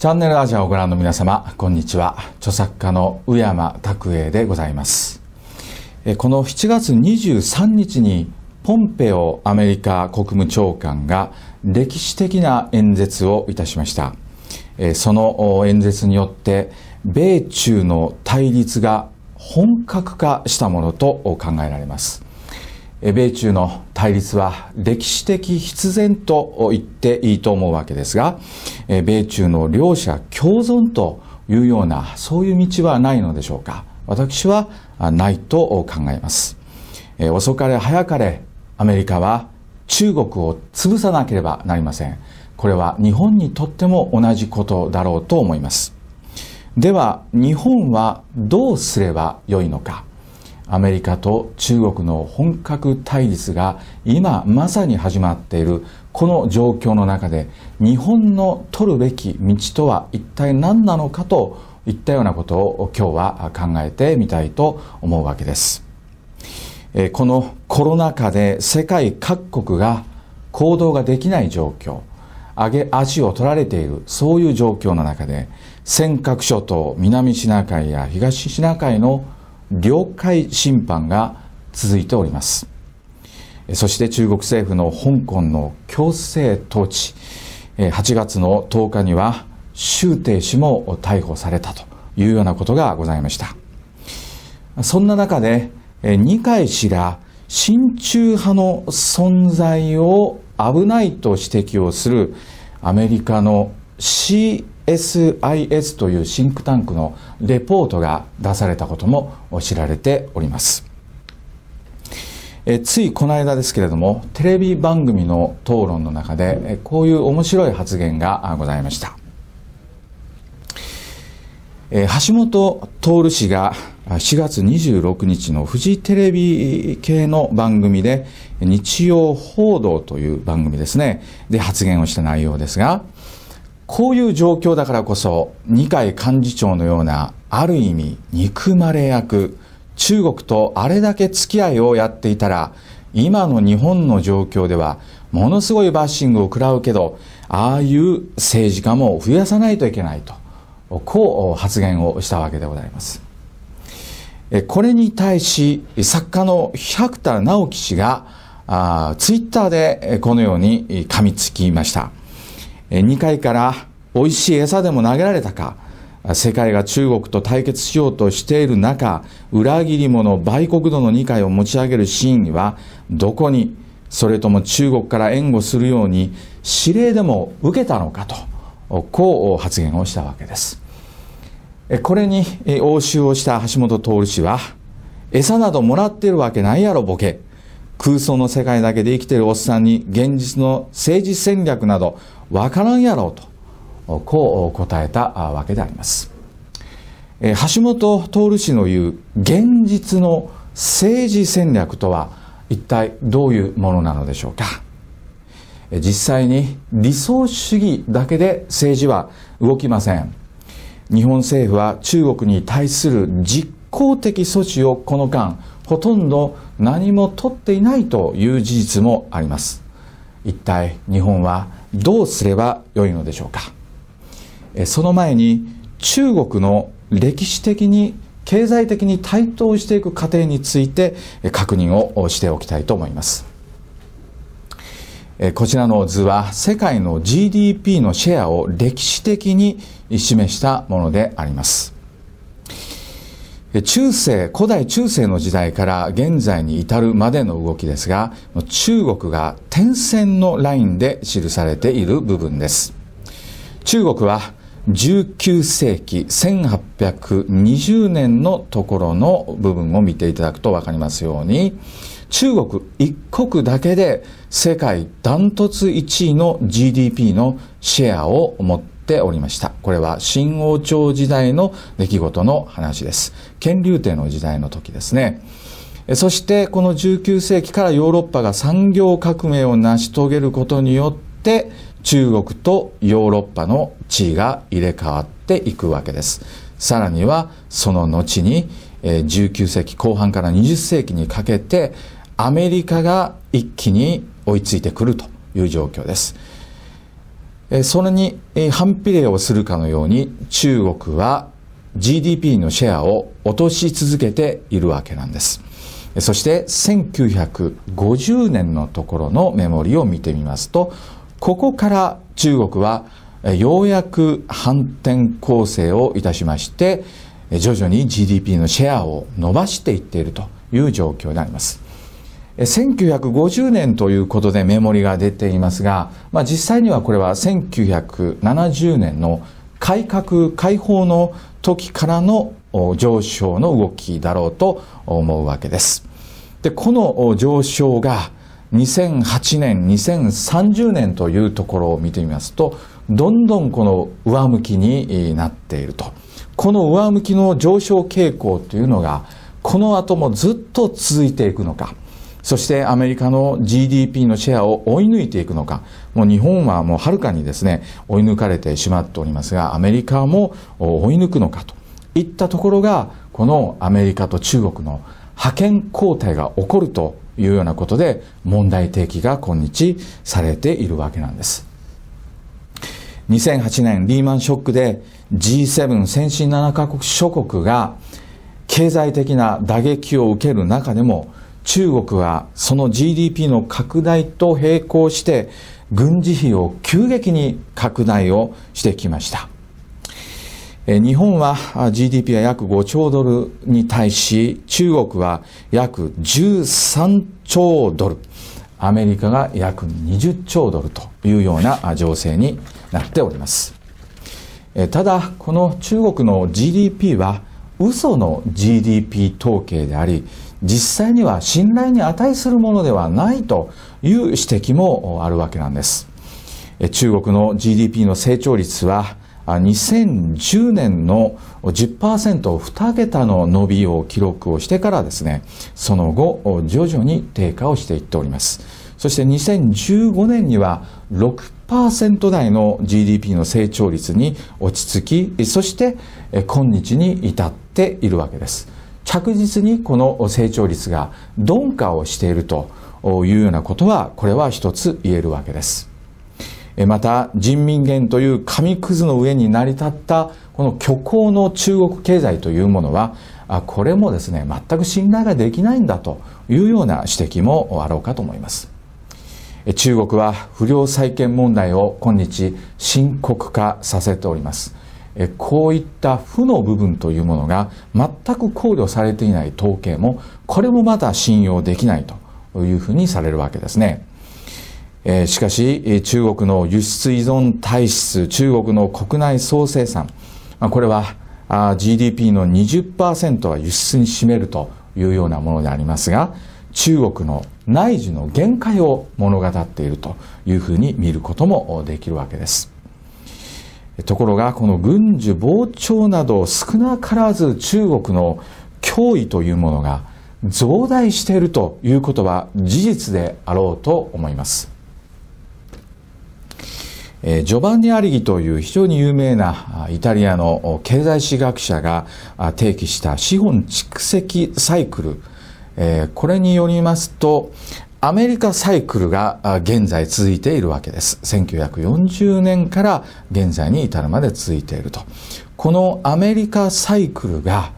チャンネルアジアをご覧の皆様、こんにちは。著作家の宇山拓栄でございます。この7月23日に、ポンペオアメリカ国務長官が歴史的な演説をいたしました。その演説によって、米中の対立が本格化したものと考えられます。米中の対立は歴史的必然と言っていいと思うわけですが、米中の両者共存というような、そういう道はないのでしょうか。私はないと考えます。遅かれ早かれ、アメリカは中国を潰さなければなりません。これは日本にとっても同じことだろうと思います。では、日本はどうすればよいのか。アメリカと中国の本格対立が今まさに始まっているこの状況の中で日本の取るべき道とは一体何なのかといったようなことを今日は考えてみたいと思うわけですこのコロナ禍で世界各国が行動ができない状況上げ足を取られているそういう状況の中で尖閣諸島南シナ海や東シナ海の領海侵犯が続いておりますそして中国政府の香港の強制統治8月の10日には周庭氏も逮捕されたというようなことがございましたそんな中で二階氏が親中派の存在を危ないと指摘をするアメリカの C SIS というシンクタンクのレポートが出されたことも知られておりますえついこの間ですけれどもテレビ番組の討論の中でえこういう面白い発言がございましたえ橋本徹氏が4月26日のフジテレビ系の番組で日曜報道という番組ですねで発言をした内容ですがこういう状況だからこそ、二階幹事長のような、ある意味、憎まれ役、中国とあれだけ付き合いをやっていたら、今の日本の状況では、ものすごいバッシングを食らうけど、ああいう政治家も増やさないといけないと、こう発言をしたわけでございます。これに対し、作家の百田直樹氏が、ツイッターでこのように噛みつきました。2回から美味しい餌でも投げられたか、世界が中国と対決しようとしている中、裏切り者売国度の2回を持ち上げる真意はどこに、それとも中国から援護するように指令でも受けたのかと、こう発言をしたわけです。これに応酬をした橋本徹氏は、餌などもらってるわけないやろボケ。空想の世界だけで生きてるおっさんに現実の政治戦略など分からんやろうと、こう答えたわけであります。橋本徹氏の言う現実の政治戦略とは一体どういうものなのでしょうか。実際に理想主義だけで政治は動きません。日本政府は中国に対する実効的措置をこの間ほとんど何も取っていないという事実もあります。一体日本はどうすればよいのでしょうかその前に中国の歴史的に経済的に台頭していく過程について確認をしておきたいと思いますこちらの図は世界の GDP のシェアを歴史的に示したものであります中世、古代中世の時代から現在に至るまでの動きですが、中国が点線のラインで記されている部分です。中国は19世紀1820年のところの部分を見ていただくとわかりますように、中国一国だけで世界ダントツ1位の GDP のシェアを持ってておりました。これは新王朝時代の出来事の話です。乾隆帝の時代の時ですね。そしてこの19世紀からヨーロッパが産業革命を成し遂げることによって中国とヨーロッパの地位が入れ替わっていくわけです。さらにはその後に19世紀後半から20世紀にかけてアメリカが一気に追いついてくるという状況です。それに反比例をするかのように中国は GDP のシェアを落とし続けているわけなんです。そして1950年のところのメモリを見てみますと、ここから中国はようやく反転攻勢をいたしまして、徐々に GDP のシェアを伸ばしていっているという状況であります。1950年ということでメモリが出ていますが、まあ、実際にはこれは1970年の改革開放の時からの上昇の動きだろうと思うわけです。で、この上昇が2008年、2030年というところを見てみますと、どんどんこの上向きになっていると。この上向きの上昇傾向というのが、この後もずっと続いていくのか。そしてアメリカの GDP のシェアを追い抜いていくのか、もう日本はもうはるかにですね、追い抜かれてしまっておりますが、アメリカも追い抜くのかといったところが、このアメリカと中国の覇権交代が起こるというようなことで、問題提起が今日されているわけなんです。2008年リーマンショックで G7 先進7カ国諸国が経済的な打撃を受ける中でも中国はその GDP の拡大と並行して軍事費を急激に拡大をしてきました。日本は GDP は約5兆ドルに対し中国は約13兆ドルアメリカが約20兆ドルというような情勢になっておりますただこの中国の GDP は嘘の GDP 統計であり実際には信頼に値するものではないという指摘もあるわけなんです。中国の GDP の成長率は2010年の10% 2桁の伸びを記録をしてからですね、その後徐々に低下をしていっております。そして2015年には6%台の GDP の成長率に落ち着き、そして今日に至っているわけです。着実にこの成長率が鈍化をしているというようなことは、これは一つ言えるわけです。また、人民元という紙くずの上に成り立ったこの虚構の中国経済というものは、これもですね、全く信頼ができないんだというような指摘もあろうかと思います。中国は不良債権問題を今日深刻化させております。こういった負の部分というものが全く考慮されていない統計もこれもまた信用できないというふうにされるわけですね。しかし中国の輸出依存体質中国の国内総生産これは GDP の20%は輸出に占めるというようなものでありますが中国の内需の限界を物語っているというふうに見ることもできるわけです。ところがこの軍需膨張など少なからず中国の脅威というものが増大しているということは事実であろうと思います。えー、ジョバンニ・アリギという非常に有名なイタリアの経済史学者が提起した資本蓄積サイクル、えー、これによりますとアメリカサイクルが現在続いているわけです。1940年から現在に至るまで続いていると。このアメリカサイクルが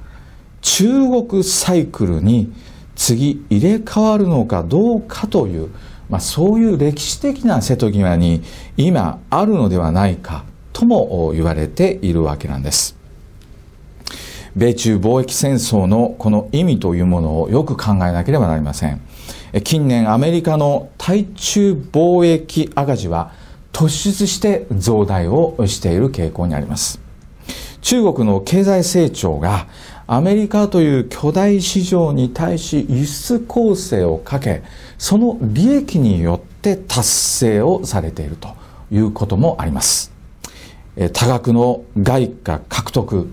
中国サイクルに次入れ替わるのかどうかという、まあ、そういう歴史的な瀬戸際に今あるのではないかとも言われているわけなんです。米中貿易戦争のこの意味というものをよく考えなければなりません。近年アメリカの対中貿易赤字は突出して増大をしている傾向にあります。中国の経済成長がアメリカという巨大市場に対し輸出構成をかけ、その利益によって達成をされているということもあります。多額の外貨獲得、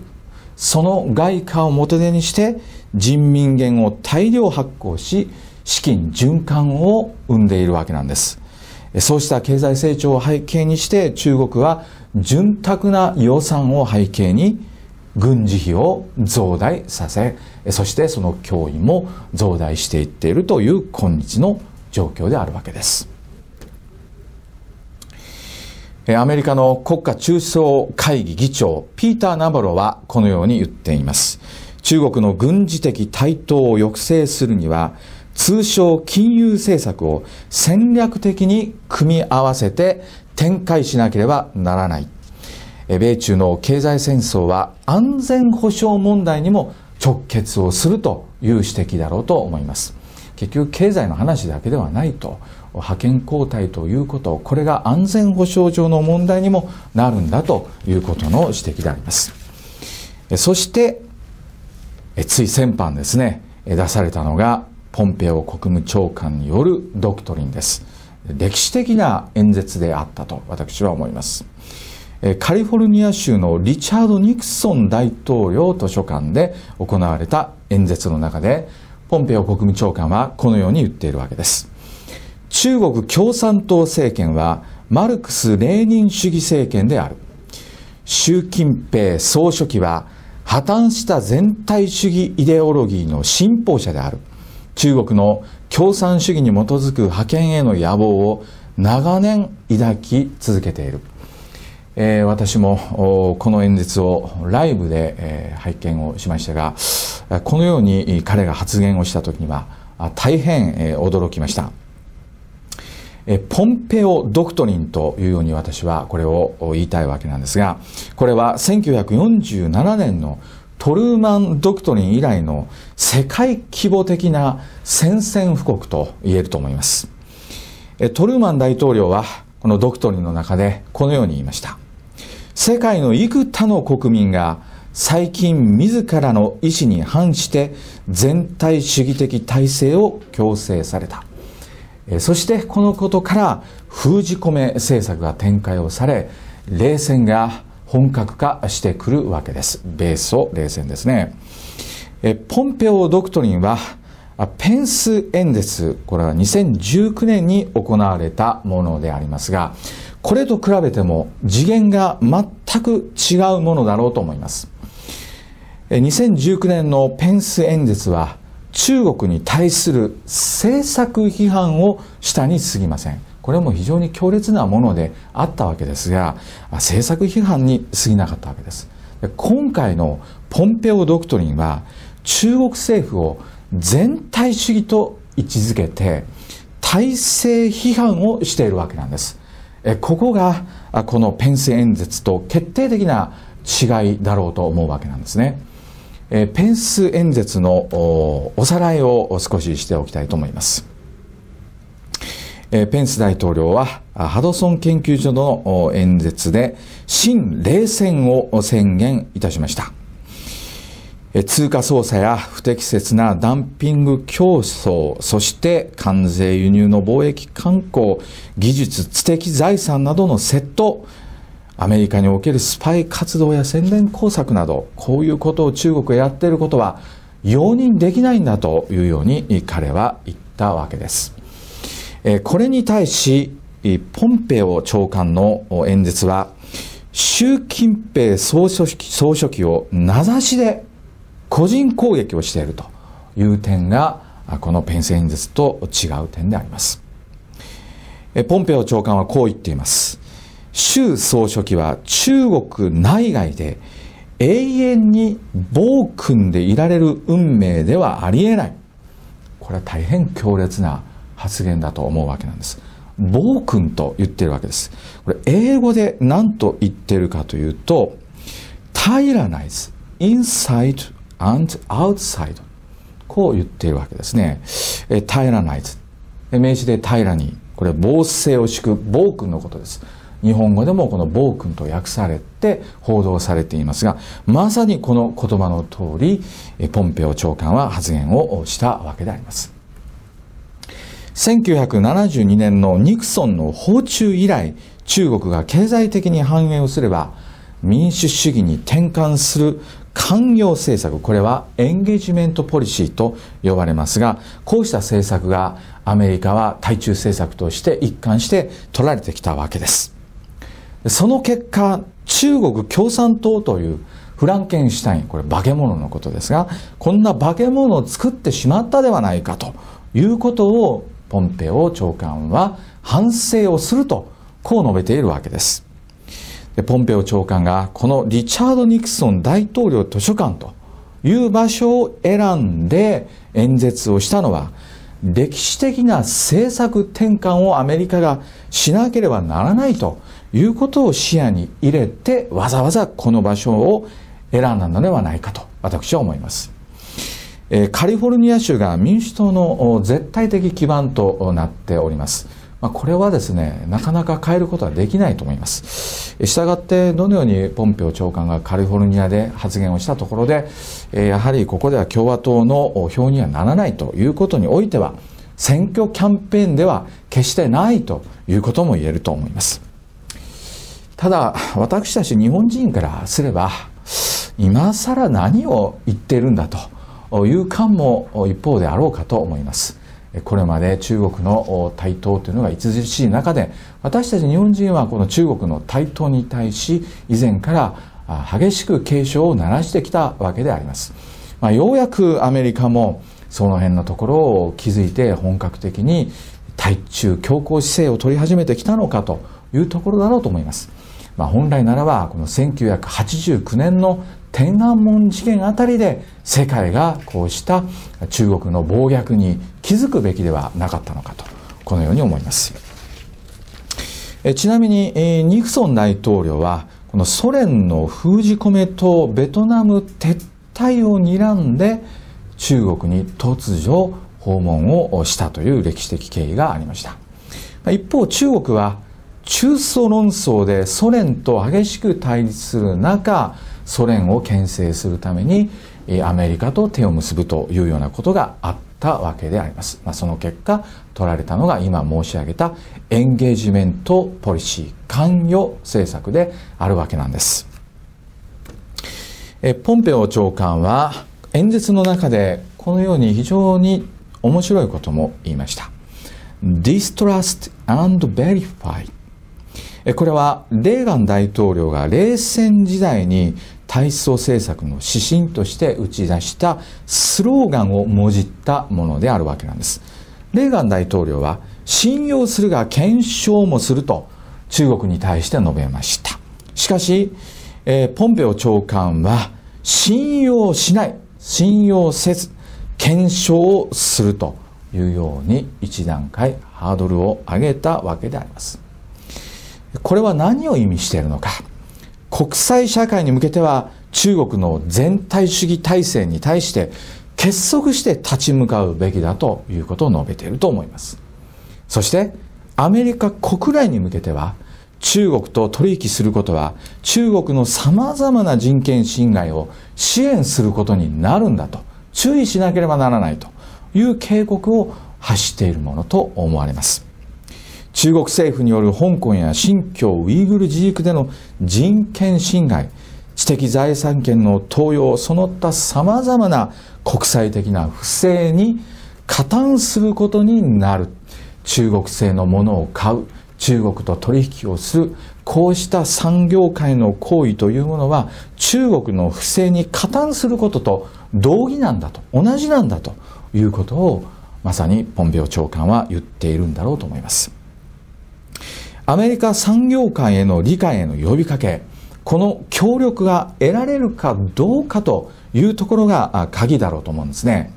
その外貨を元手にして人民元を大量発行し、資金循環を生んでいるわけなんです。そうした経済成長を背景にして中国は潤沢な予算を背景に軍事費を増大させ、そしてその脅威も増大していっているという今日の状況であるわけです。アメリカの国家中層会議議長ピーター・ナバロはこのように言っています。中国の軍事的台頭を抑制するには通称金融政策を戦略的に組み合わせて展開しなければならない。米中の経済戦争は安全保障問題にも直結をするという指摘だろうと思います。結局経済の話だけではないと派遣交代ということこれが安全保障上の問題にもなるんだということの指摘でありますそしてつい先般ですね出されたのがポンペオ国務長官によるドクトリンです歴史的な演説であったと私は思いますカリフォルニア州のリチャード・ニクソン大統領図書館で行われた演説の中でポンペオ国務長官はこのように言っているわけです中国共産党政権はマルクス・レーニン主義政権である習近平総書記は破綻した全体主義イデオロギーの信奉者である中国の共産主義に基づく覇権への野望を長年抱き続けている、えー、私もこの演説をライブで、えー、拝見をしましたがこのように彼が発言をした時には大変、えー、驚きましたポンペオ・ドクトリンというように私はこれを言いたいわけなんですがこれは1947年のトルーマン・ドクトリン以来の世界規模的な宣戦布告と言えると思います。トルーマン大統領はこのドクトリンの中でこのように言いました。世界の幾多の国民が最近自らの意思に反して全体主義的体制を強制された。そしてこのことから封じ込め政策が展開をされ、冷戦が本格化してくるわけです。米ソ冷戦ですね。えポンペオドクトリンは、ペンス演説、これは2019年に行われたものでありますが、これと比べても次元が全く違うものだろうと思います。2019年のペンス演説は、中国に対する政策批判をしたに過ぎません。これも非常に強烈なものであったわけですが政策批判に過ぎなかったわけです今回のポンペオドクトリンは中国政府を全体主義と位置づけて体制批判をしているわけなんですここがこのペンス演説と決定的な違いだろうと思うわけなんですねペンス演説のおさらいを少ししておきたいと思いますえペンス大統領は、ハドソン研究所の演説で、新冷戦を宣言いたしました。通貨操作や不適切なダンピング競争、そして関税輸入の貿易慣行、技術、知的財産などの窃盗、アメリカにおけるスパイ活動や宣伝工作など、こういうことを中国がやっていることは容認できないんだというように彼は言ったわけです。これに対し、ポンペオ長官の演説は、習近平総書記総書記を名指しで個人攻撃をしているという点が、このペンス演説と違う点であります。ポンペオ長官はこう言っています。習総書記は中国内外で永遠に暴君でいられる運命ではありえない。これは大変強烈な発言だと思うわけなんです。暴君と言ってるわけです。これ、英語で何と言ってるかというと、tyrannize, inside and outside。こう言っているわけですね。えー、tyrannize。名詞で平らに、これ、暴政を敷く暴君のことです。日本語でもこの暴君と訳されて報道されていますが、まさにこの言葉の通り、ポンペオ長官は発言をしたわけであります。1972年のニクソンの訪中以来、中国が経済的に繁栄をすれば、民主主義に転換する官業政策、これはエンゲージメントポリシーと呼ばれますが、こうした政策がアメリカは対中政策として一貫して取られてきたわけです。その結果、中国共産党というフランケンシュタイン、これ化け物のことですが、こんな化け物を作ってしまったではないかということをポンペオ長官は反省をするとこう述べているわけですでポンペオ長官がこのリチャード・ニクソン大統領図書館という場所を選んで演説をしたのは歴史的な政策転換をアメリカがしなければならないということを視野に入れてわざわざこの場所を選んだのではないかと私は思います。カリフォルニア州が民主党の絶対的基盤となっております。まあ、これはですね、なかなか変えることはできないと思います。したがって、どのようにポンペオ長官がカリフォルニアで発言をしたところで、やはりここでは共和党の票にはならないということにおいては、選挙キャンペーンでは決してないということも言えると思います。ただ、私たち日本人からすれば、今更何を言ってるんだと。いう感も一方であろうかと思います。これまで中国の台頭というのが著しい中で私たち日本人はこの中国の台頭に対し以前から激しく警鐘を鳴らしてきたわけであります、まあ、ようやくアメリカもその辺のところを気づいて本格的に対中強硬姿勢を取り始めてきたのかというところだろうと思います、まあ、本来ならばこの1989年の天安門事件あたりで世界がこうした中国の暴虐に気づくべきではなかったのかとこのように思いますちなみにニクソン大統領はこのソ連の封じ込めとベトナム撤退を睨んで中国に突如訪問をしたという歴史的経緯がありました一方中国は中ソ論争でソ連と激しく対立する中ソ連を牽制するためにアメリカと手を結ぶというようなことがあったわけであります、まあ、その結果取られたのが今申し上げたエンゲージメントポリシー関与政策であるわけなんですえポンペオ長官は演説の中でこのように非常に面白いことも言いました Distrust and Verify これはレーガン大統領が冷戦時代に体操政策の指針として打ち出したスローガンをもじったものであるわけなんです。レーガン大統領は信用するが検証もすると中国に対して述べました。しかし、えー、ポンペオ長官は信用しない、信用せず、検証をするというように一段階ハードルを上げたわけであります。これは何を意味しているのか。国際社会に向けては中国の全体主義体制に対して結束して立ち向かうべきだということを述べていると思います。そしてアメリカ国内に向けては中国と取引することは中国の様々な人権侵害を支援することになるんだと注意しなければならないという警告を発しているものと思われます。中国政府による香港や新疆ウイグル自治区での人権侵害知的財産権の盗用その他さまざまな国際的な不正に加担することになる中国製のものを買う中国と取引をするこうした産業界の行為というものは中国の不正に加担することと同義なんだと同じなんだということをまさにポンビオ長官は言っているんだろうと思います。アメリカ産業界への理解への呼びかけ、この協力が得られるかどうかというところが鍵だろうと思うんですね。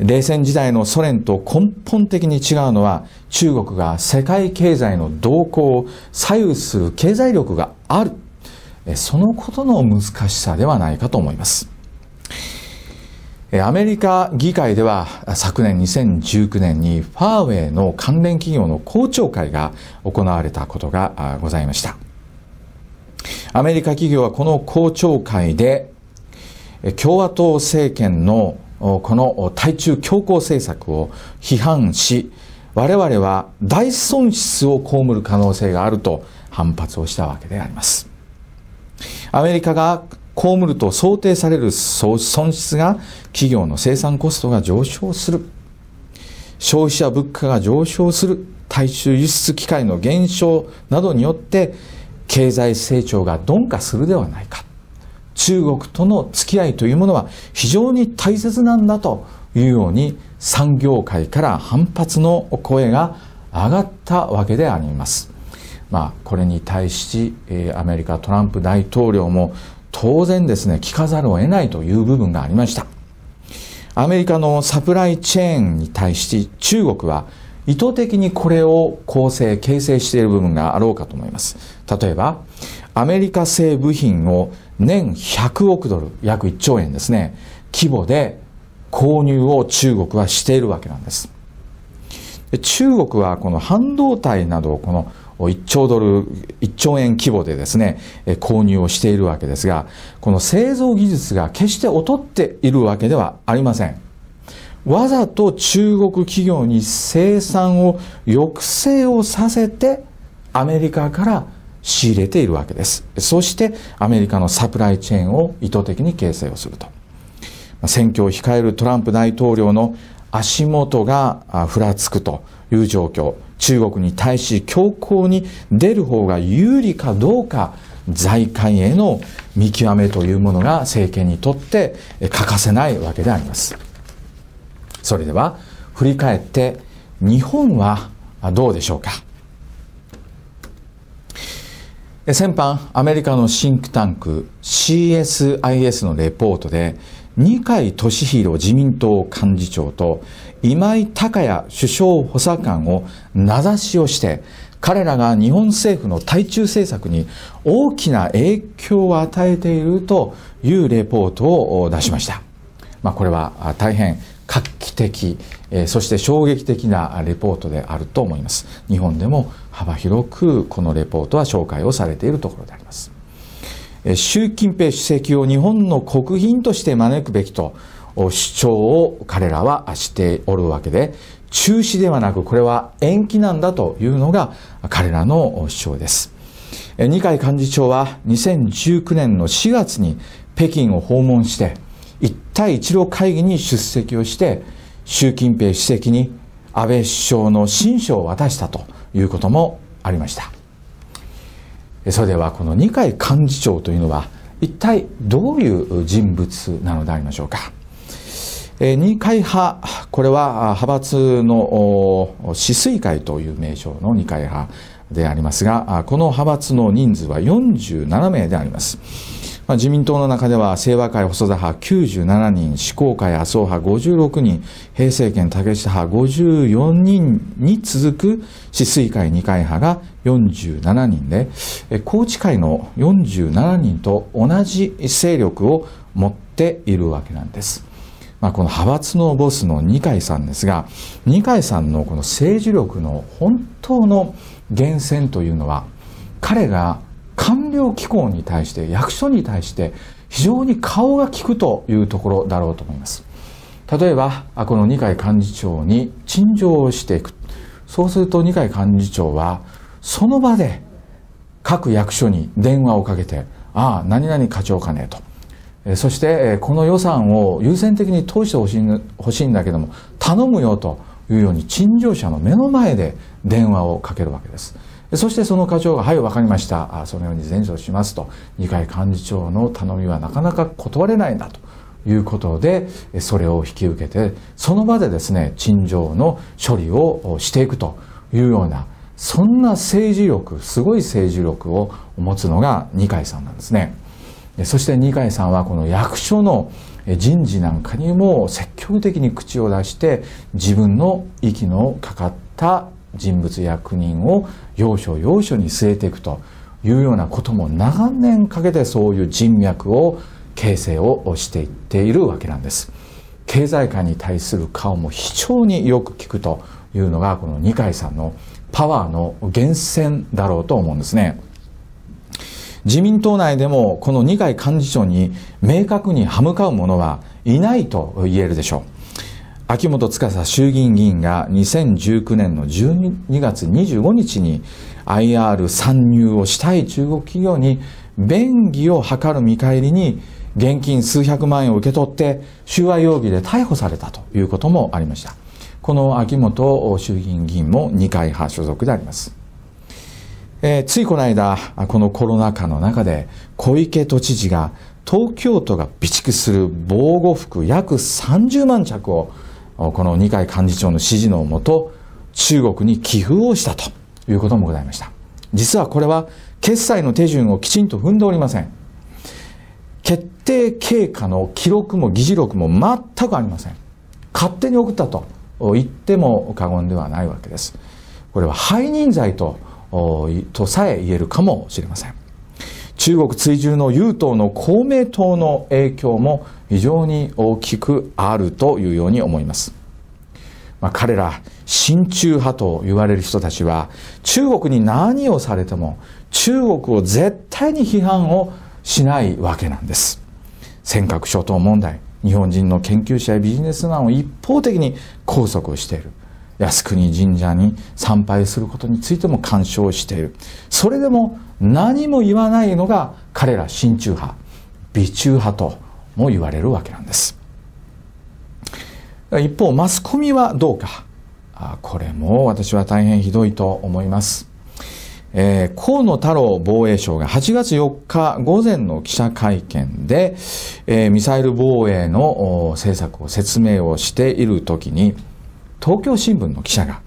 冷戦時代のソ連と根本的に違うのは中国が世界経済の動向を左右する経済力がある。そのことの難しさではないかと思います。アメリカ議会では昨年2019年にファーウェイの関連企業の公聴会が行われたことがございました。アメリカ企業はこの公聴会で共和党政権のこの対中強硬政策を批判し、我々は大損失を被る可能性があると反発をしたわけであります。アメリカが被ると想定される損失が企業の生産コストが上昇する。消費者物価が上昇する。大衆輸出機会の減少などによって経済成長が鈍化するではないか。中国との付き合いというものは非常に大切なんだというように産業界から反発の声が上がったわけであります。まあ、これに対し、アメリカトランプ大統領も当然ですね、聞かざるを得ないという部分がありました。アメリカのサプライチェーンに対して中国は意図的にこれを構成、形成している部分があろうかと思います。例えば、アメリカ製部品を年100億ドル、約1兆円ですね、規模で購入を中国はしているわけなんです。中国はこの半導体などこの1兆ドル、1兆円規模でですね、購入をしているわけですが、この製造技術が決して劣っているわけではありません。わざと中国企業に生産を抑制をさせて、アメリカから仕入れているわけです。そしてアメリカのサプライチェーンを意図的に形成をすると。選挙を控えるトランプ大統領の足元がふらつくという状況。中国に対し強硬に出る方が有利かどうか、財界への見極めというものが政権にとって欠かせないわけであります。それでは、振り返って日本はどうでしょうか。先般、アメリカのシンクタンク CSIS のレポートで、二階俊博自民党幹事長と今井隆也首相補佐官を名指しをして彼らが日本政府の対中政策に大きな影響を与えているというレポートを出しました、まあ、これは大変画期的そして衝撃的なレポートであると思います日本でも幅広くこのレポートは紹介をされているところであります習近平主席を日本の国賓として招くべきと主張を彼らはしておるわけで、中止ではなくこれは延期なんだというのが彼らの主張です。二階幹事長は2019年の4月に北京を訪問して、一帯一路会議に出席をして、習近平主席に安倍首相の親書を渡したということもありました。それではこの二階幹事長というのは一体どういう人物なのでありましょうか。二階派、これは派閥の市水会という名称の二階派でありますが、この派閥の人数は47名であります。まあ、自民党の中では、清和会細田派97人、志向会麻生派56人、平成権竹下派54人に続く市水会二階派が47人で、高知会の47人と同じ勢力を持っているわけなんです。まあ、この派閥のボスの二階さんですが二階さんのこの政治力の本当の源泉というのは彼が官僚機構に対して役所に対して非常に顔が利くというところだろうと思います例えばこの二階幹事長に陳情をしていくそうすると二階幹事長はその場で各役所に電話をかけて「ああ何々課長かね」とそしてこの予算を優先的に通してほしいほしいんだけども頼むよというように陳情者の目の前で電話をかけるわけですそしてその課長が「はい分かりましたそのように前処します」と二階幹事長の頼みはなかなか断れないんだということでそれを引き受けてその場でですね陳情の処理をしていくというようなそんな政治力すごい政治力を持つのが二階さんなんですね。そして二階さんはこの役所の人事なんかにも積極的に口を出して自分の息のかかった人物役人を要所要所に据えていくというようなことも長年かけてそういう人脈を形成をしていっているわけなんです。経済界に対する顔も非常によく聞くというのがこの二階さんのパワーの源泉だろうと思うんですね。自民党内でもこの二階幹事長に明確に歯向かう者はいないと言えるでしょう。秋元司衆議院議員が2019年の12月25日に IR 参入をしたい中国企業に便宜を図る見返りに現金数百万円を受け取って収賄容疑で逮捕されたということもありました。この秋元衆議院議員も二階派所属であります。えー、ついこの間、このコロナ禍の中で、小池都知事が東京都が備蓄する防護服約30万着を、この二階幹事長の指示のもと、中国に寄付をしたということもございました。実はこれは、決済の手順をきちんと踏んでおりません。決定経過の記録も議事録も全くありません。勝手に送ったと言っても過言ではないわけです。これは背任罪ととさえ言えるかもしれません中国追従の雄党の公明党の影響も非常に大きくあるというように思います、まあ、彼ら親中派と言われる人たちは中国に何をされても中国を絶対に批判をしないわけなんです尖閣諸島問題日本人の研究者やビジネスマンを一方的に拘束している靖国神社に参拝することについても干渉しているそれでも何も言わないのが彼ら親中派美中派とも言われるわけなんです一方マスコミはどうかこれも私は大変ひどいと思いますえー、河野太郎防衛相が8月4日午前の記者会見で、えー、ミサイル防衛の政策を説明をしているときに、東京新聞の記者が、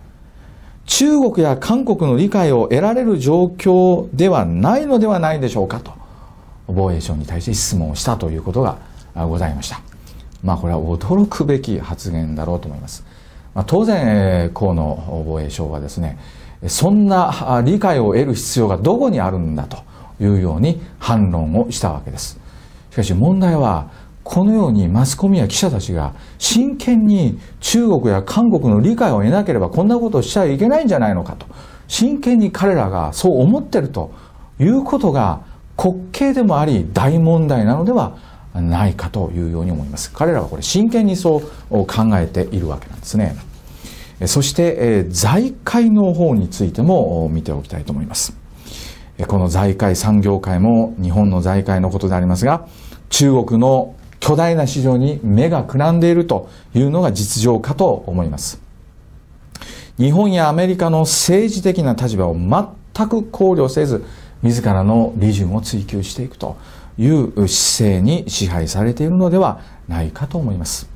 中国や韓国の理解を得られる状況ではないのではないでしょうかと、防衛省に対して質問をしたということがございました。まあこれは驚くべき発言だろうと思います。まあ、当然、河野防衛省はですね、そんな理解を得る必要がどこにあるんだというように反論をしたわけです。しかし問題は、このようにマスコミや記者たちが真剣に中国や韓国の理解を得なければこんなことをしちゃいけないんじゃないのかと真剣に彼らがそう思ってるということが滑稽でもあり大問題なのではないかというように思います彼らはこれ真剣にそう考えているわけなんですねそして、え財界の方についても見ておきたいと思いますこの財界産業界も日本の財界のことでありますが中国の巨大な市場に目がくらんでいるというのが実情かと思います。日本やアメリカの政治的な立場を全く考慮せず、自らの利潤を追求していくという姿勢に支配されているのではないかと思います。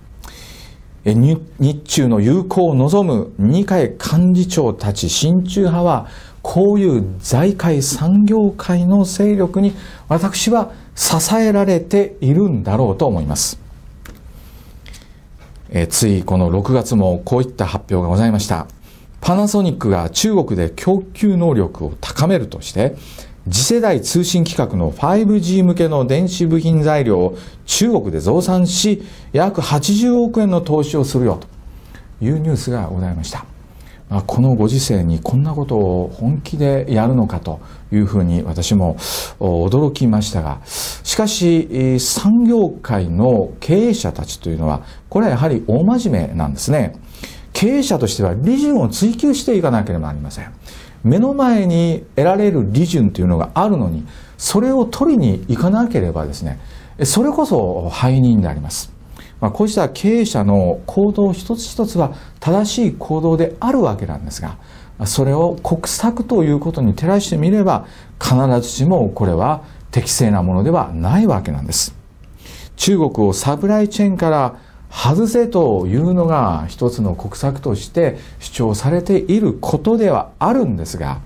日中の友好を望む二階幹事長たち親中派は、こういう財界産業界の勢力に私は支えられているんだろうと思います。えー、ついこの6月もこういった発表がございました。パナソニックが中国で供給能力を高めるとして、次世代通信規格の 5G 向けの電子部品材料を中国で増産し、約80億円の投資をするよというニュースがございました。このご時世にこんなことを本気でやるのかというふうに私も驚きましたがしかし産業界の経営者たちというのはこれはやはり大真面目なんですね経営者としては利潤を追求していかなければなりません目の前に得られる利潤というのがあるのにそれを取りに行かなければですねそれこそ背任でありますまあ、こうした経営者の行動一つ一つは正しい行動であるわけなんですがそれを国策ということに照らしてみれば必ずしもこれは適正なものではないわけなんです中国をサプライチェーンから外せというのが一つの国策として主張されていることではあるんですが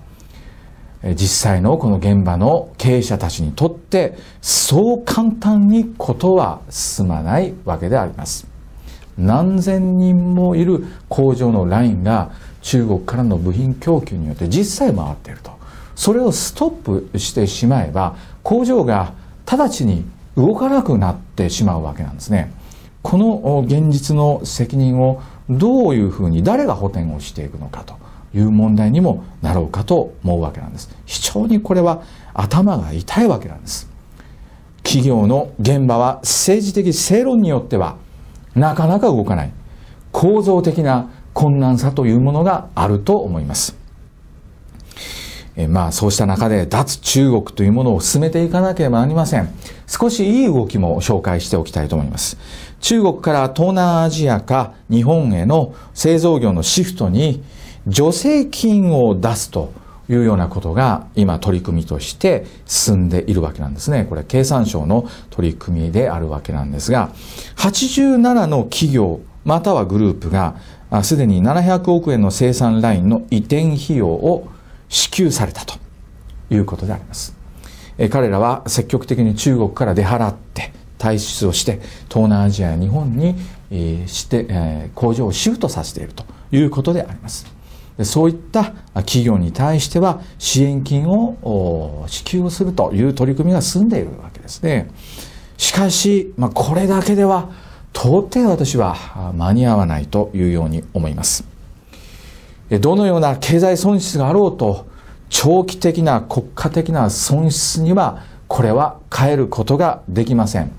実際のこの現場の経営者たちにとってそう簡単にことは進まないわけであります何千人もいる工場のラインが中国からの部品供給によって実際回っているとそれをストップしてしまえば工場が直ちに動かなくなってしまうわけなんですねこの現実の責任をどういうふうに誰が補填をしていくのかという問題にもなろうかと思うわけなんです非常にこれは頭が痛いわけなんです企業の現場は政治的正論によってはなかなか動かない構造的な困難さというものがあると思いますえまあそうした中で脱中国というものを進めていかなければなりません少しいい動きも紹介しておきたいと思います中国から東南アジアか日本への製造業のシフトに助成金を出すというようなことが今取り組みとして進んでいるわけなんですね。これ経産省の取り組みであるわけなんですが、87の企業またはグループがすでに700億円の生産ラインの移転費用を支給されたということであります。彼らは積極的に中国から出払って退出をして東南アジアや日本にして工場をシフトさせているということであります。そういった企業に対しては支援金を支給をするという取り組みが進んでいるわけですね。しかし、まあ、これだけでは到底私は間に合わないというように思います。どのような経済損失があろうと、長期的な国家的な損失にはこれは変えることができません。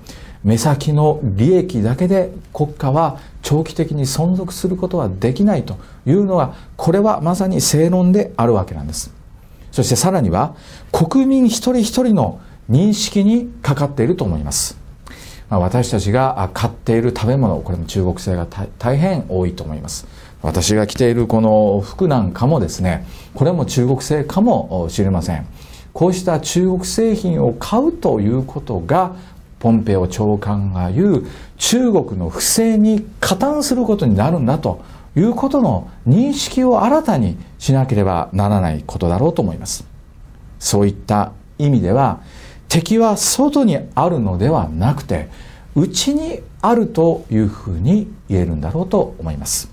目先の利益だけで国家は長期的に存続することはできないというのはこれはまさに正論であるわけなんですそしてさらには国民一人一人の認識にかかっていると思います私たちが買っている食べ物これも中国製が大変多いと思います私が着ているこの服なんかもですねこれも中国製かもしれませんこうした中国製品を買うということがポンペオ長官が言う中国の不正に加担することになるんだということの認識を新たにしなければならないことだろうと思います。そういった意味では敵は外にあるのではなくて内にあるというふうに言えるんだろうと思います。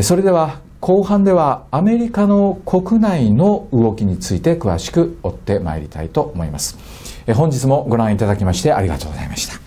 それでは後半ではアメリカの国内の動きについて詳しく追ってまいりたいと思います。本日もご覧いただきましてありがとうございました。